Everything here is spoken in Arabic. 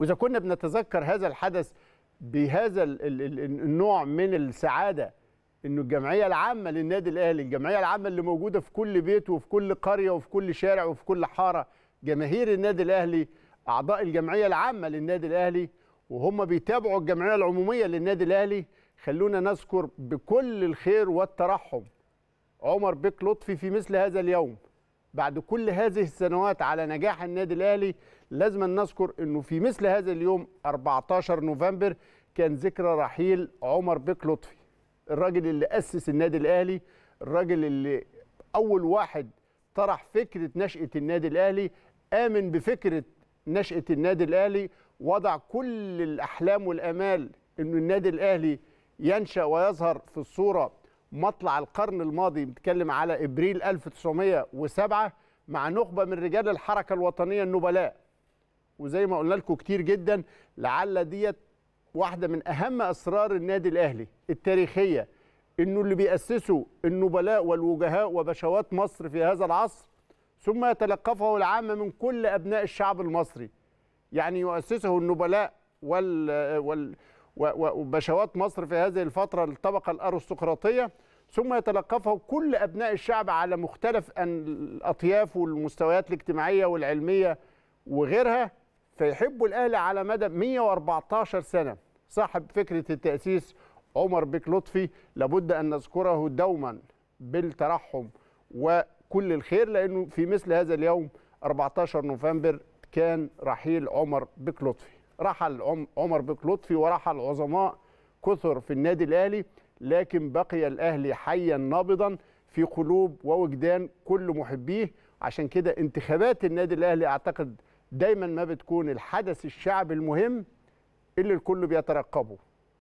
واذا كنا بنتذكر هذا الحدث بهذا النوع من السعاده انه الجمعيه العامه للنادي الاهلي الجمعيه العامه اللي موجوده في كل بيت وفي كل قريه وفي كل شارع وفي كل حاره جماهير النادي الاهلي اعضاء الجمعيه العامه للنادي الاهلي وهم بيتابعوا الجمعيه العموميه للنادي الاهلي خلونا نذكر بكل الخير والترحم عمر بيك لطفي في مثل هذا اليوم بعد كل هذه السنوات على نجاح النادي الاهلي لازم نذكر انه في مثل هذا اليوم 14 نوفمبر كان ذكرى رحيل عمر بيك لطفي الراجل اللي اسس النادي الاهلي الراجل اللي اول واحد طرح فكره نشاه النادي الاهلي امن بفكره نشاه النادي الاهلي وضع كل الاحلام والامال انه النادي الاهلي ينشا ويظهر في الصوره مطلع القرن الماضي بنتكلم على ابريل 1907 مع نخبه من رجال الحركه الوطنيه النبلاء وزي ما قلنا لكم كتير جدا لعل ديت واحده من اهم اسرار النادي الاهلي التاريخيه انه اللي بياسسه النبلاء والوجهاء وبشوات مصر في هذا العصر ثم يتلقفه العامه من كل ابناء الشعب المصري يعني يؤسسه النبلاء وال, وال... وبشوات مصر في هذه الفترة الطبقة الأرستقراطية ثم يتلقفه كل أبناء الشعب على مختلف الأطياف والمستويات الاجتماعية والعلمية وغيرها فيحبوا الأهل على مدى 114 سنة صاحب فكرة التأسيس عمر بك لطفي لابد أن نذكره دوما بالترحم وكل الخير لأنه في مثل هذا اليوم 14 نوفمبر كان رحيل عمر بك لطفي رحل عمر بك لطفي ورحل عظماء كثر في النادي الأهلي لكن بقي الأهلي حيا نابضا في قلوب ووجدان كل محبيه عشان كده انتخابات النادي الأهلي أعتقد دايما ما بتكون الحدث الشعبي المهم اللي الكل بيترقبه